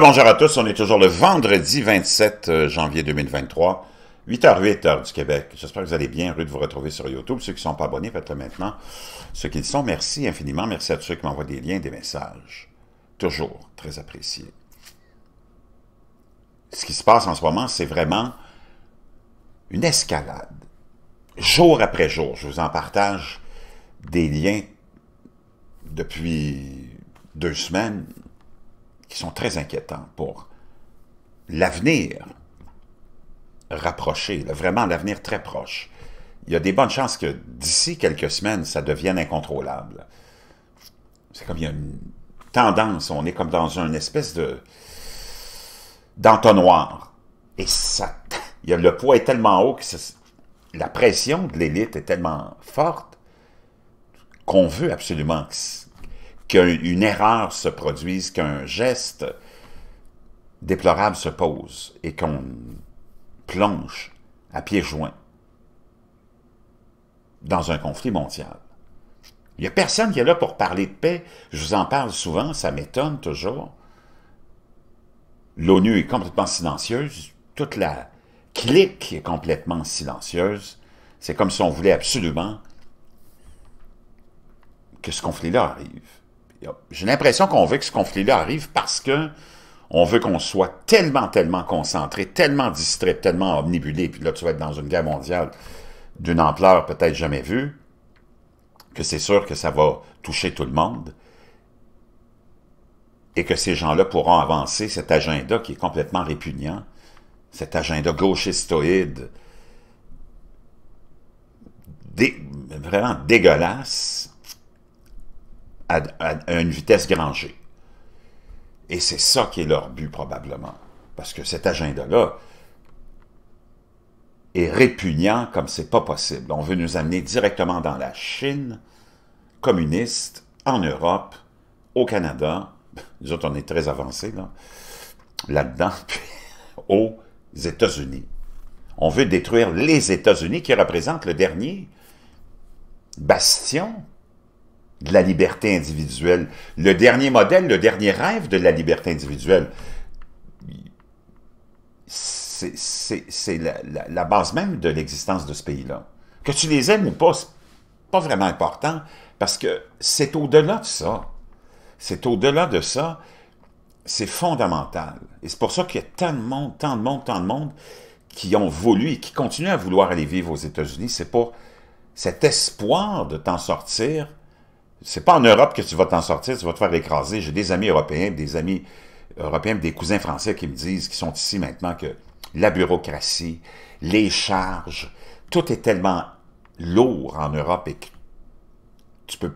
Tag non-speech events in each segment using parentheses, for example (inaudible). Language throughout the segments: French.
bonjour à tous. On est toujours le vendredi 27 euh, janvier 2023, 8h08 heure du Québec. J'espère que vous allez bien. Heureux de vous retrouver sur YouTube. Ceux qui ne sont pas abonnés, faites-le maintenant. Ceux qui le sont, merci infiniment. Merci à tous ceux qui m'envoient des liens, des messages. Toujours très apprécié. Ce qui se passe en ce moment, c'est vraiment une escalade. Jour après jour, je vous en partage des liens depuis deux semaines, qui sont très inquiétants pour l'avenir rapproché, vraiment l'avenir très proche. Il y a des bonnes chances que d'ici quelques semaines, ça devienne incontrôlable. C'est comme il y a une tendance, on est comme dans une espèce de d'entonnoir. Et ça, (laughs) le poids est tellement haut que la pression de l'élite est tellement forte qu'on veut absolument que qu'une erreur se produise, qu'un geste déplorable se pose et qu'on plonge à pieds joints dans un conflit mondial. Il n'y a personne qui est là pour parler de paix. Je vous en parle souvent, ça m'étonne toujours. L'ONU est complètement silencieuse. Toute la clique est complètement silencieuse. C'est comme si on voulait absolument que ce conflit-là arrive. J'ai l'impression qu'on veut que ce conflit-là arrive parce que on veut qu'on soit tellement, tellement concentré, tellement distrait, tellement omnibulé, puis là, tu vas être dans une guerre mondiale d'une ampleur peut-être jamais vue, que c'est sûr que ça va toucher tout le monde, et que ces gens-là pourront avancer cet agenda qui est complètement répugnant, cet agenda gauchistoïde, vraiment dégueulasse, à, une vitesse grand Et c'est ça qui est leur but probablement. Parce que cet agenda-là est répugnant comme c'est pas possible. On veut nous amener directement dans la Chine communiste, en Europe, au Canada. (laughs) Nous autres, on est très avancés là, là-dedans, (laughs) puis aux États-Unis. On veut détruire les États-Unis qui représentent le dernier bastion de la liberté individuelle. Le dernier modèle, le dernier rêve de la liberté individuelle, c'est la, base même de l'existence de ce pays-là. Que tu les aimes ou pas, c'est pas vraiment important, parce que c'est au-delà de ça. C'est au-delà de ça, c'est fondamental. Et c'est pour ça qu'il y a tant de monde, tant de monde, tant de monde qui ont voulu et qui continuent à vouloir aller vivre aux États-Unis. C'est pour cet espoir de t'en sortir c'est pas en Europe que tu vas t'en sortir, tu vas te faire écraser. J'ai des amis européens, des amis européens, des cousins français qui me disent, qui sont ici maintenant, que la bureaucratie, les charges, tout est tellement lourd en Europe et que tu peux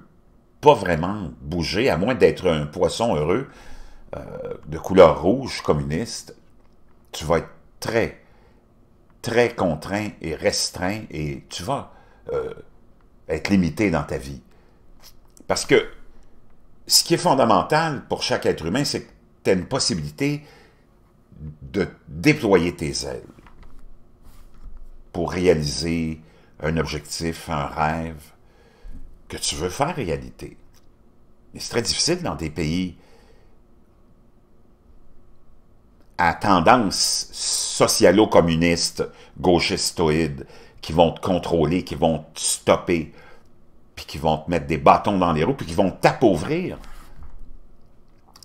pas vraiment bouger, à moins d'être un poisson heureux euh, de couleur rouge communiste, tu vas être très, très contraint et restreint et tu vas euh, être limité dans ta vie. Parce que ce qui est fondamental pour chaque être humain, c'est que tu as une possibilité de déployer tes ailes pour réaliser un objectif, un rêve que tu veux faire réalité. Mais c'est très difficile dans des pays à tendance socialo-communiste, gauchistoïde, qui vont te contrôler, qui vont te stopper, qui vont te mettre des bâtons dans les roues, puis qui vont t'appauvrir.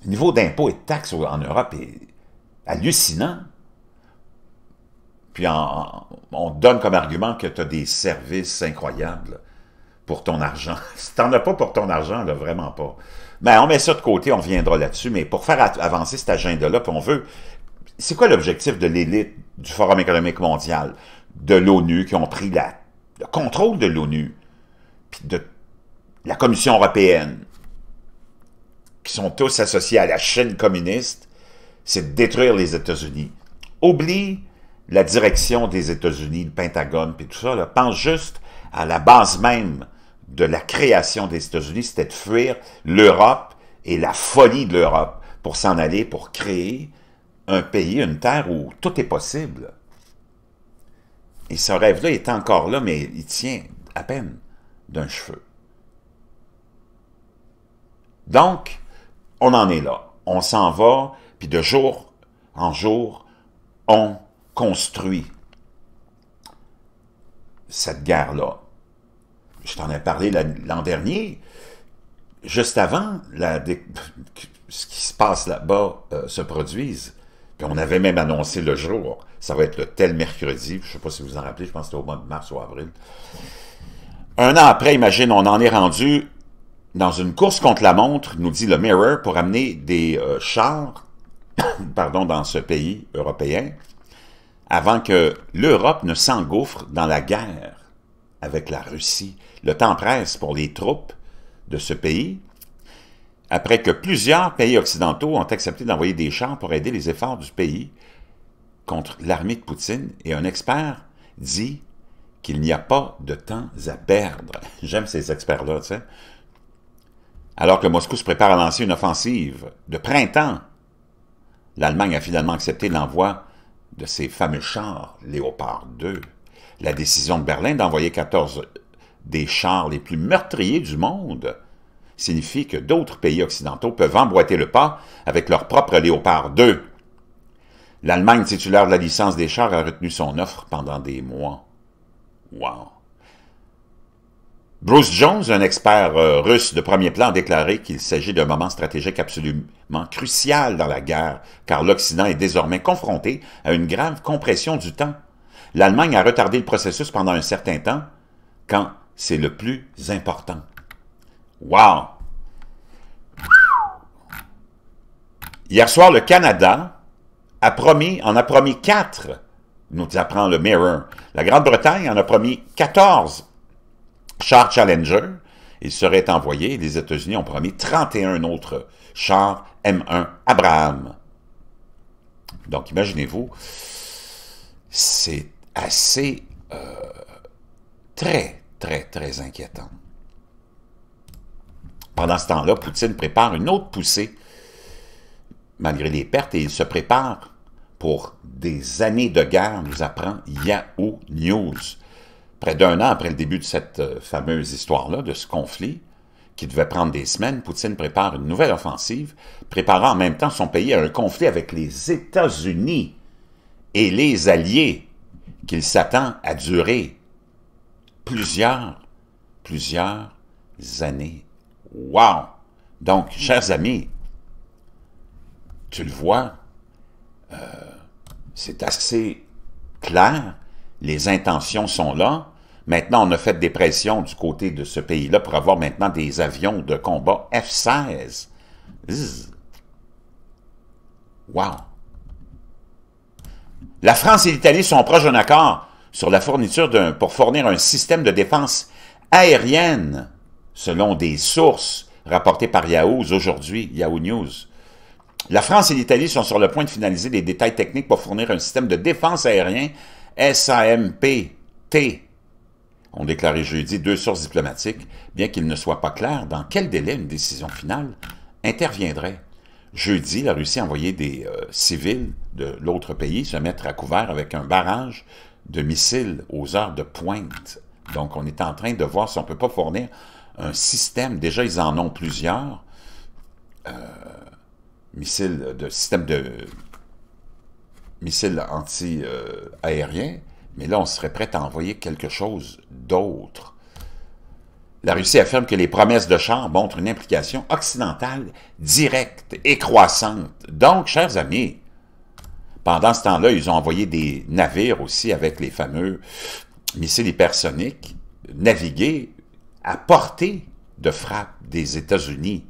Le niveau d'impôts et de taxes en Europe est hallucinant. Puis on donne comme argument que tu as des services incroyables pour ton argent. (laughs) si tu n'en as pas pour ton argent, vraiment pas. Mais on met ça de côté, on viendra là-dessus. Mais pour faire avancer cet agenda-là, on veut... C'est quoi l'objectif de l'élite du Forum économique mondial, de l'ONU, qui ont pris le contrôle de l'ONU? de la Commission européenne, qui sont tous associés à la chaîne communiste, c'est de détruire les États-Unis. Oublie la direction des États-Unis, le Pentagone, puis tout ça. Pense juste à la base même de la création des États-Unis, c'était de fuir l'Europe et la folie de l'Europe pour s'en aller, pour créer un pays, une terre où tout est possible. Et ce rêve-là est encore là, mais il tient à peine d'un cheveu. Donc, on en est là. On s'en va, puis de jour en jour, on construit cette guerre-là. Je t'en ai parlé l'an dernier, juste avant la, ce qui se passe là-bas euh, se produise. Puis on avait même annoncé le jour. Ça va être le tel mercredi. Je ne sais pas si vous en rappelez, je pense que c'était au mois de mars ou avril. Un an après, imagine, on en est rendu dans une course contre la montre, nous dit le Mirror, pour amener des euh, chars (coughs) pardon, dans ce pays européen, avant que l'Europe ne s'engouffre dans la guerre avec la Russie. Le temps presse pour les troupes de ce pays, après que plusieurs pays occidentaux ont accepté d'envoyer des chars pour aider les efforts du pays contre l'armée de Poutine, et un expert dit qu'il n'y a pas de temps à perdre. J'aime ces experts-là, tu sais. Alors que Moscou se prépare à lancer une offensive de printemps, l'Allemagne a finalement accepté l'envoi de ses fameux chars Léopard 2. La décision de Berlin d'envoyer 14 des chars les plus meurtriers du monde signifie que d'autres pays occidentaux peuvent emboîter le pas avec leur propre Léopard 2. L'Allemagne titulaire de la licence des chars a retenu son offre pendant des mois. Wow! Bruce Jones, un expert euh, russe de premier plan, a déclaré qu'il s'agit d'un moment stratégique absolument crucial dans la guerre, car l'Occident est désormais confronté à une grave compression du temps. L'Allemagne a retardé le processus pendant un certain temps, quand c'est le plus important. Wow! Hier soir, le Canada a promis, en a promis quatre nous apprend le Mirror. La Grande-Bretagne en a promis 14 chars Challenger. Ils seraient envoyés. Les États-Unis ont promis 31 autres chars M1 Abraham. Donc, imaginez-vous, c'est assez euh, très, très, très inquiétant. Pendant ce temps-là, Poutine prépare une autre poussée, malgré les pertes, et il se prépare pour des années de guerre, nous apprend Yahoo News. Près d'un an après le début de cette euh, fameuse histoire-là, de ce conflit, qui devait prendre des semaines, Poutine prépare une nouvelle offensive, préparant en même temps son pays à un conflit avec les États-Unis et les alliés qu'il s'attend à durer plusieurs, plusieurs années. Wow! Donc, chers amis, tu le vois, euh, c'est assez clair, les intentions sont là. Maintenant, on a fait des pressions du côté de ce pays-là pour avoir maintenant des avions de combat F-16. Wow! La France et l'Italie sont proches d'un accord sur la fourniture d'un pour fournir un système de défense aérienne, selon des sources rapportées par Yahoo aujourd'hui, Yahoo News. La France et l'Italie sont sur le point de finaliser les détails techniques pour fournir un système de défense aérien SAMPT, ont déclaré jeudi deux sources diplomatiques, bien qu'il ne soit pas clair dans quel délai une décision finale interviendrait. Jeudi, la Russie a envoyé des euh, civils de l'autre pays se mettre à couvert avec un barrage de missiles aux heures de pointe. Donc, on est en train de voir si on ne peut pas fournir un système. Déjà, ils en ont plusieurs. Euh, missiles, euh, de système de missiles anti-aériens, mais là, on serait prêt à envoyer quelque chose d'autre. La Russie affirme que les promesses de char montrent une implication occidentale directe et croissante. Donc, chers amis, pendant ce temps-là, ils ont envoyé des navires aussi avec les fameux missiles hypersoniques navigués à portée de frappe des États-Unis.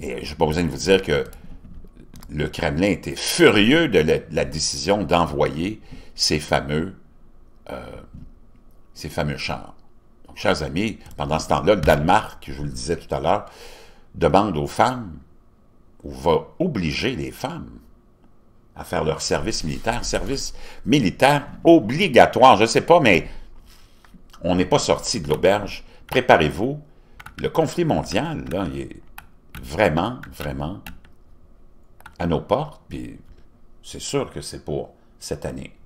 Et je n'ai pas besoin de vous dire que le Kremlin était furieux de la, décision d'envoyer ces fameux, ces euh, fameux chars. chers amis, pendant ce temps-là, le Danemark, je vous le disais tout à l'heure, demande aux femmes, ou va obliger les femmes à faire leur service militaire, service militaire obligatoire. Je ne sais pas, mais on n'est pas sorti de l'auberge. Préparez-vous. Le conflit mondial, là, il est vraiment, vraiment à nos portes, puis c'est sûr que c'est pour cette année.